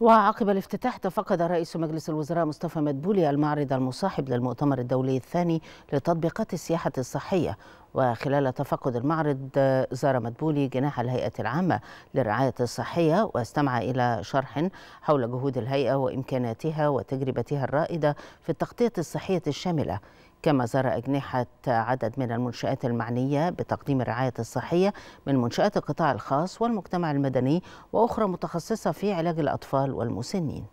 وعقب الافتتاح تفقد رئيس مجلس الوزراء مصطفى مدبولي المعرض المصاحب للمؤتمر الدولي الثاني لتطبيقات السياحة الصحية وخلال تفقد المعرض زار مدبولي جناح الهيئة العامة للرعاية الصحية واستمع إلى شرح حول جهود الهيئة وإمكاناتها وتجربتها الرائدة في التغطية الصحية الشاملة كما زار أجنحة عدد من المنشآت المعنية بتقديم الرعاية الصحية من منشآت القطاع الخاص والمجتمع المدني وأخرى متخصصة في علاج الأطفال والمسنين